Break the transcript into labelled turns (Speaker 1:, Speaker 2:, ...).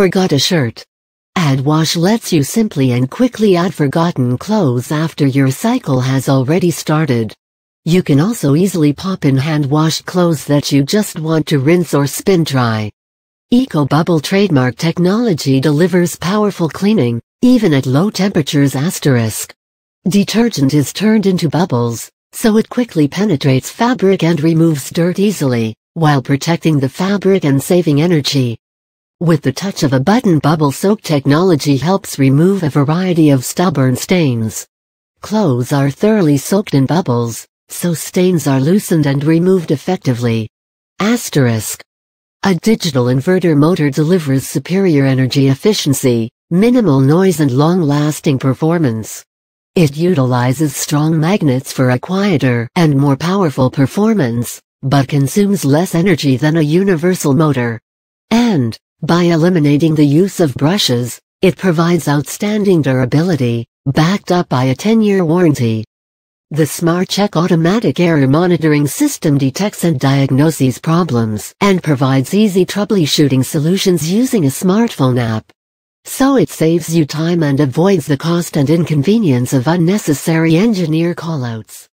Speaker 1: Forgot a shirt. AdWash lets you simply and quickly add forgotten clothes after your cycle has already started. You can also easily pop in hand washed clothes that you just want to rinse or spin dry. EcoBubble trademark technology delivers powerful cleaning, even at low temperatures asterisk. Detergent is turned into bubbles, so it quickly penetrates fabric and removes dirt easily, while protecting the fabric and saving energy. With the touch of a button bubble soak technology helps remove a variety of stubborn stains. Clothes are thoroughly soaked in bubbles, so stains are loosened and removed effectively. Asterisk. A digital inverter motor delivers superior energy efficiency, minimal noise and long-lasting performance. It utilizes strong magnets for a quieter and more powerful performance, but consumes less energy than a universal motor. And, by eliminating the use of brushes, it provides outstanding durability, backed up by a 10-year warranty. The SmartCheck automatic error monitoring system detects and diagnoses problems and provides easy troubleshooting solutions using a smartphone app. So it saves you time and avoids the cost and inconvenience of unnecessary engineer callouts.